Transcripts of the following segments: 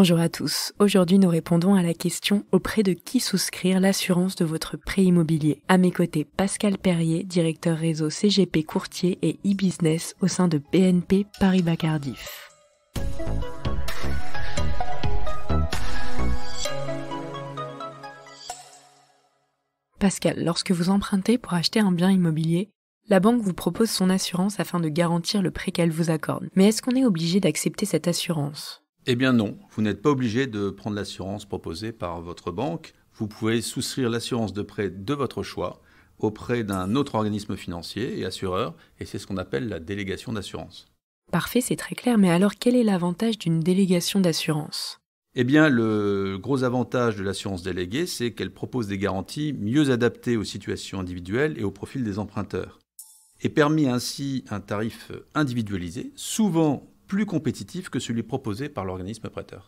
Bonjour à tous. Aujourd'hui, nous répondons à la question auprès de qui souscrire l'assurance de votre prêt immobilier. À mes côtés, Pascal Perrier, directeur réseau CGP Courtier et e-business au sein de BNP Paribas Cardiff. Pascal, lorsque vous empruntez pour acheter un bien immobilier, la banque vous propose son assurance afin de garantir le prêt qu'elle vous accorde. Mais est-ce qu'on est obligé d'accepter cette assurance eh bien non, vous n'êtes pas obligé de prendre l'assurance proposée par votre banque. Vous pouvez souscrire l'assurance de prêt de votre choix auprès d'un autre organisme financier et assureur, et c'est ce qu'on appelle la délégation d'assurance. Parfait, c'est très clair, mais alors quel est l'avantage d'une délégation d'assurance Eh bien, le gros avantage de l'assurance déléguée, c'est qu'elle propose des garanties mieux adaptées aux situations individuelles et au profil des emprunteurs, et permet ainsi un tarif individualisé, souvent plus compétitif que celui proposé par l'organisme prêteur.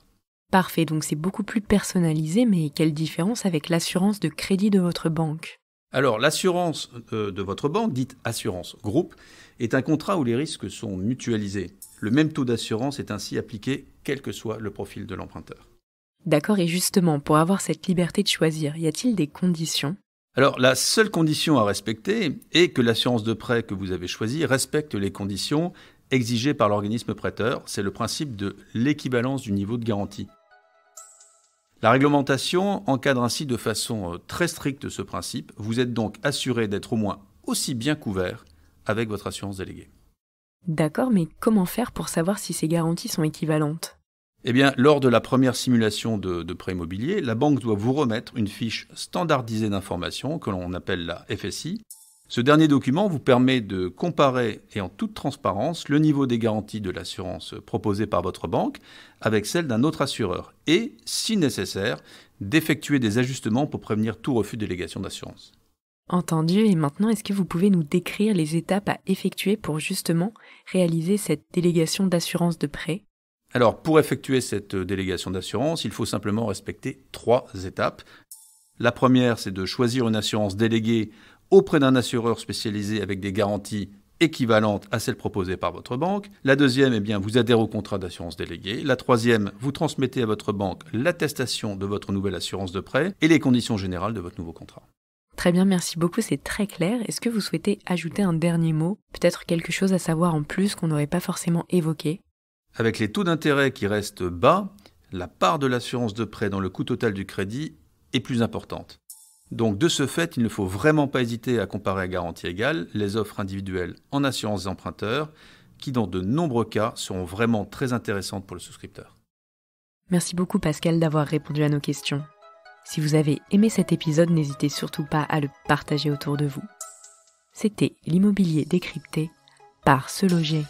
Parfait, donc c'est beaucoup plus personnalisé, mais quelle différence avec l'assurance de crédit de votre banque alors, l'assurance euh, de votre banque, dite assurance groupe, est un contrat où les risques sont mutualisés. Le même taux d'assurance est ainsi appliqué quel que soit le profil de l'emprunteur. D'accord, et justement, pour avoir cette liberté de choisir, y a-t-il des conditions Alors, la seule condition à respecter est que l'assurance de prêt que vous avez choisie respecte les conditions exigé par l'organisme prêteur, c'est le principe de l'équivalence du niveau de garantie. La réglementation encadre ainsi de façon euh, très stricte ce principe. Vous êtes donc assuré d'être au moins aussi bien couvert avec votre assurance déléguée. D'accord, mais comment faire pour savoir si ces garanties sont équivalentes Eh bien, lors de la première simulation de, prêt immobilier, la banque doit vous remettre une fiche standardisée d'informations que l'on appelle la FSI ce dernier document vous permet de comparer et en toute transparence le niveau des garanties de l'assurance proposée par votre banque avec celle d'un autre assureur et, si nécessaire, d'effectuer des ajustements pour prévenir tout refus de délégation d'assurance. Entendu, et maintenant, est-ce que vous pouvez nous décrire les étapes à effectuer pour justement réaliser cette délégation d'assurance de prêt Alors, pour effectuer cette délégation d'assurance, il faut simplement respecter trois étapes. La première, c'est de choisir une assurance déléguée auprès d'un assureur spécialisé avec des garanties équivalentes à celles proposées par votre banque. La deuxième, eh bien, vous adhérez au contrat d'assurance déléguée. La troisième, vous transmettez à votre banque l'attestation de votre nouvelle assurance de prêt et les conditions générales de votre nouveau contrat. Très bien, merci beaucoup, c'est très clair. Est-ce que vous souhaitez ajouter un dernier mot Peut-être quelque chose à savoir en plus qu'on n'aurait pas forcément évoqué Avec les taux d'intérêt qui restent bas, la part de l'assurance de prêt dans le coût total du crédit est plus importante. Donc de ce fait, il ne faut vraiment pas hésiter à comparer à garantie égale les offres individuelles en assurance des emprunteurs, qui dans de nombreux cas seront vraiment très intéressantes pour le souscripteur. Merci beaucoup Pascal d'avoir répondu à nos questions. Si vous avez aimé cet épisode, n'hésitez surtout pas à le partager autour de vous. C'était l'immobilier décrypté par Se Loger.